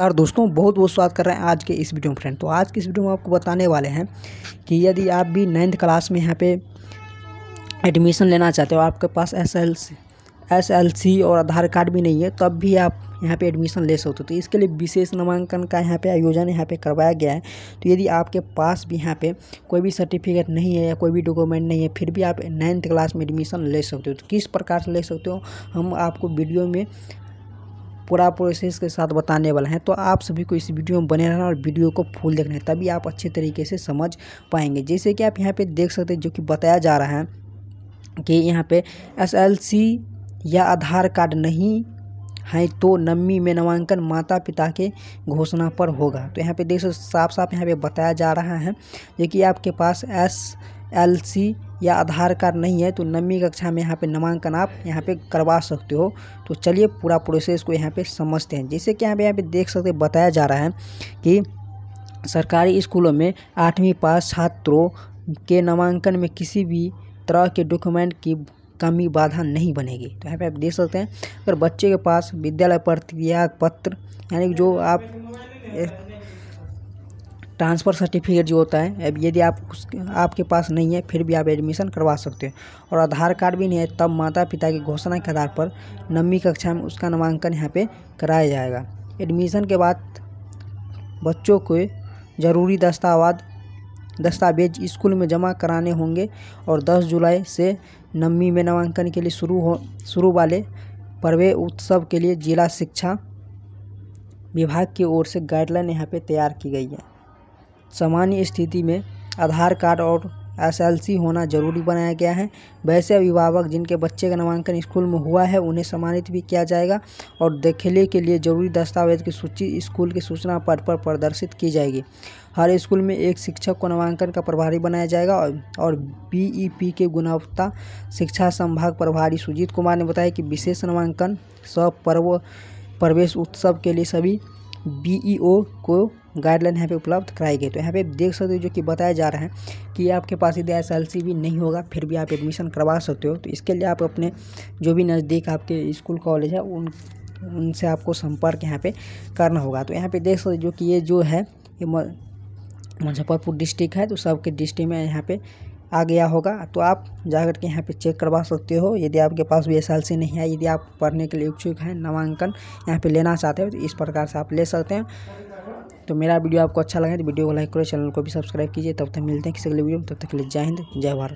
नमस्कार दोस्तों बहुत बहुत स्वागत कर रहे हैं आज के इस वीडियो में फ्रेंड तो आज के इस वीडियो में आपको बताने वाले हैं कि यदि आप भी नाइन्थ क्लास में यहाँ पे एडमिशन लेना चाहते हो आपके पास S L S L C और आधार कार्ड भी नहीं है तब भी आप यहाँ पे एडमिशन ले सकते हो तो इसके लिए विशेष नामांकन का यहाँ पे आयोजन यहाँ पे करवाया गया है तो यदि आपके पास भी यहाँ पे कोई भी सर्टिफिकेट नहीं है या कोई भी डॉक्यूमेंट नहीं है फिर भी आप नाइन्थ क्लास में एडमिशन ले सकते हो तो किस प्रकार से ले सकते हो हम आपको वीडियो में पूरा प्रोसेस के साथ बताने वाला है तो आप सभी को इस वीडियो में बने रहना और वीडियो को फुल देखना है तभी आप अच्छे तरीके से समझ पाएंगे जैसे कि आप यहाँ पर देख सकते हैं जो कि बताया जा रहा है कि यहाँ पर एस या आधार कार्ड नहीं है तो नम्मी में नामांकन माता पिता के घोषणा पर होगा तो यहाँ पे देख सकते साफ साफ यहाँ पे बताया जा रहा है जो कि आपके पास एस एलसी या आधार कार्ड नहीं है तो नवीं कक्षा में यहाँ पे नामांकन आप यहाँ पे करवा सकते हो तो चलिए पूरा प्रोसेस को यहाँ पे समझते हैं जैसे कि यहाँ पे यहाँ पे देख सकते बताया जा रहा है कि सरकारी स्कूलों में आठवीं पास छात्रों के नामांकन में किसी भी तरह के डॉक्यूमेंट की कमी बाधा नहीं बनेगी तो यहाँ पे आप देख सकते हैं अगर बच्चे के पास विद्यालय प्रतिज्ञा पत्र यानी जो आप ट्रांसफ़र सर्टिफिकेट जो होता है अब यदि आप उस आपके पास नहीं है फिर भी आप एडमिशन करवा सकते हैं और आधार कार्ड भी नहीं है तब माता पिता की घोषणा के आधार पर नवी कक्षा में उसका नामांकन यहाँ पे कराया जाएगा एडमिशन के बाद बच्चों को ज़रूरी दस्तावाद दस्तावेज स्कूल में जमा कराने होंगे और 10 जुलाई से नवमी में नामांकन के लिए शुरू हो शुरू वाले पर्वे उत्सव के लिए जिला शिक्षा विभाग की ओर से गाइडलाइन यहाँ पे तैयार की गई है सामान्य स्थिति में आधार कार्ड और एसएलसी होना जरूरी बनाया गया है वैसे अभिभावक जिनके बच्चे का नामांकन स्कूल में हुआ है उन्हें सम्मानित भी किया जाएगा और दाखिले के लिए जरूरी दस्तावेज की सूची स्कूल के सूचना पट पर प्रदर्शित की जाएगी हर स्कूल में एक शिक्षक को नामांकन का प्रभारी बनाया जाएगा और बीईपी e के गुणवत्ता शिक्षा संभाग प्रभारी सुजीत कुमार ने बताया कि विशेष नामांकन सब पर्व प्रवेश उत्सव के लिए सभी बीईओ को गाइडलाइन यहाँ पे उपलब्ध कराई गई तो यहाँ पे देख सकते हो जो कि बताया जा रहा है कि आपके पास यदि एस एल भी नहीं होगा फिर भी आप एडमिशन करवा सकते हो तो इसके लिए आप अपने जो भी नज़दीक आपके स्कूल कॉलेज है उन उनसे आपको संपर्क यहाँ पे करना होगा तो यहाँ पे देख सकते हो जो कि ये जो है ये मुजफ्फरपुर डिस्ट्रिक्ट है तो सबके डिस्ट्रिक्ट में यहाँ पर आ गया होगा तो आप जा के यहाँ पे चेक करवा सकते हो यदि आपके पास भी एस नहीं है यदि आप पढ़ने के लिए इच्छुक हैं नामांकन यहाँ पे लेना चाहते हो तो इस प्रकार से आप ले सकते हैं तो मेरा वीडियो आपको अच्छा लगे तो वीडियो को लाइक करो चैनल को भी सब्सक्राइब कीजिए तब तक मिलते हैं किसी अगले वीडियो में तब तक के लिए जय हिंद जय भारत